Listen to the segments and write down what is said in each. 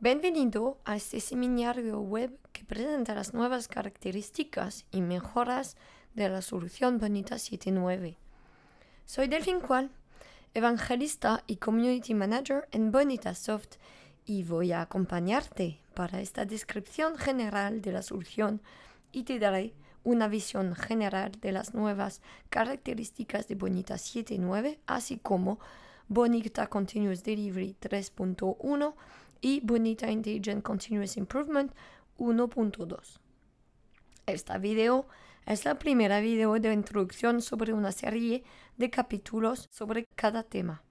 Bienvenido a este seminario web que presenta las nuevas características y mejoras de la solución Bonita 7.9. Soy Delfín Cual, evangelista y community manager en Bonita Soft y voy a acompañarte para esta descripción general de la solución y te daré una visión general de las nuevas características de Bonita 7.9, así como Bonita Continuous Delivery 3.1 y Bonita Intelligent Continuous Improvement 1.2. Este video es la primera video de introducción sobre una serie de capítulos sobre cada tema.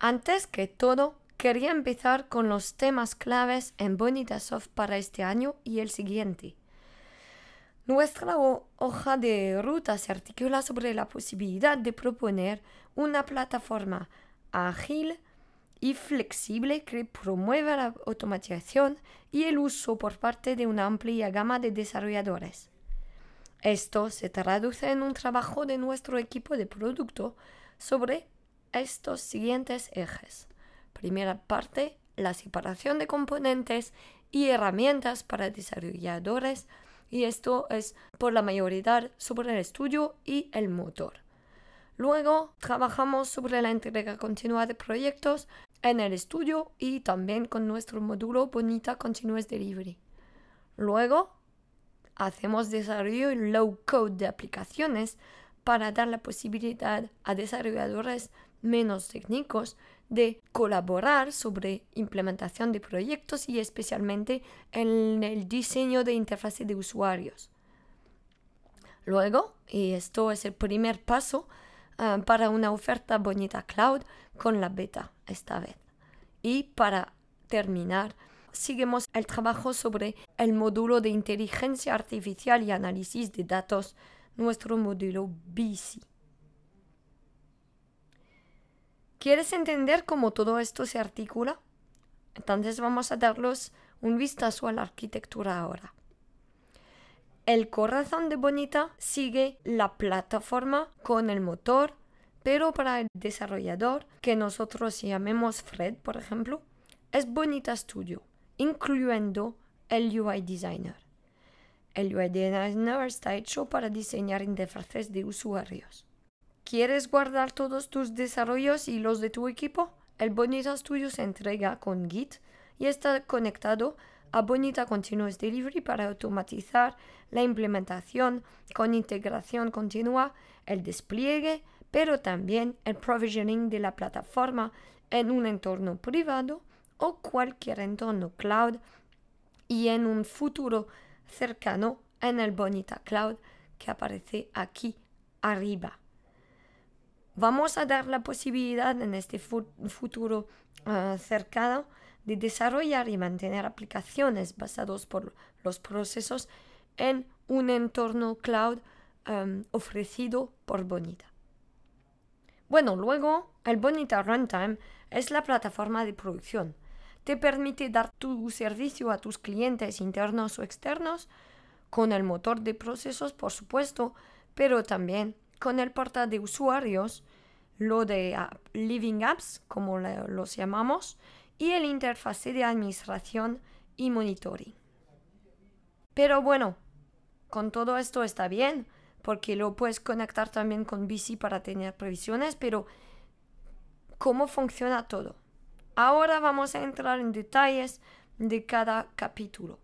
Antes que todo, quería empezar con los temas claves en Bonita Soft para este año y el siguiente. Nuestra hoja de ruta se articula sobre la posibilidad de proponer una plataforma ágil y flexible que promueva la automatización y el uso por parte de una amplia gama de desarrolladores. Esto se traduce en un trabajo de nuestro equipo de producto sobre estos siguientes ejes. Primera parte, la separación de componentes y herramientas para desarrolladores y esto es por la mayoría sobre el estudio y el motor. Luego trabajamos sobre la entrega continua de proyectos en el estudio y también con nuestro módulo Bonita Continuous Delivery. Luego, hacemos desarrollo low code de aplicaciones para dar la posibilidad a desarrolladores menos técnicos de colaborar sobre implementación de proyectos y especialmente en el diseño de interfaces de usuarios. Luego, y esto es el primer paso, eh, para una oferta bonita cloud con la beta esta vez. Y para terminar, seguimos el trabajo sobre el módulo de inteligencia artificial y análisis de datos, nuestro módulo BC. ¿Quieres entender cómo todo esto se articula? Entonces vamos a darles un vistazo a la arquitectura ahora. El corazón de Bonita sigue la plataforma con el motor, pero para el desarrollador, que nosotros llamemos Fred, por ejemplo, es Bonita Studio, incluyendo el UI Designer. El UI Designer está hecho para diseñar interfaces de usuarios. ¿Quieres guardar todos tus desarrollos y los de tu equipo? El Bonita Studio se entrega con Git y está conectado a Bonita Continuous este Delivery para automatizar la implementación con integración continua, el despliegue, pero también el provisioning de la plataforma en un entorno privado o cualquier entorno cloud y en un futuro cercano en el Bonita Cloud que aparece aquí arriba. Vamos a dar la posibilidad en este futuro ah, cercano de desarrollar y mantener aplicaciones basadas por los procesos en un entorno cloud em, ofrecido por Bonita. Bueno, luego el Bonita Runtime es la plataforma de producción. Te permite dar tu servicio a tus clientes internos o externos con el motor de procesos, por supuesto, pero también con el portal de usuarios, lo de Living Apps, como los llamamos, y el interfase de administración y monitoring. Pero bueno, con todo esto está bien, porque lo puedes conectar también con BC para tener previsiones, pero ¿cómo funciona todo? Ahora vamos a entrar en detalles de cada capítulo.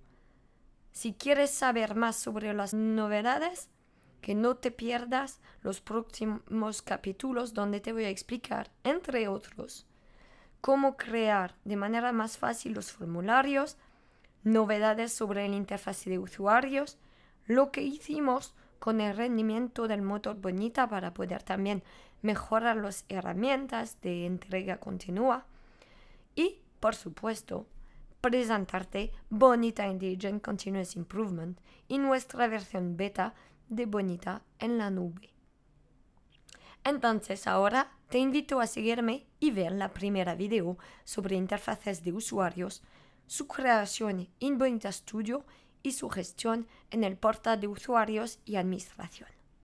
Si quieres saber más sobre las novedades, que no te pierdas los próximos capítulos donde te voy a explicar, entre otros, cómo crear de manera más fácil los formularios, novedades sobre la interfaz de usuarios, lo que hicimos con el rendimiento del motor Bonita para poder también mejorar las herramientas de entrega continua y, por supuesto, presentarte Bonita Intelligent Continuous Improvement y nuestra versión beta de Bonita en la nube. Entonces ahora te invito a seguirme y ver la primera video sobre interfaces de usuarios, su creación en Bonita Studio y su gestión en el portal de usuarios y administración.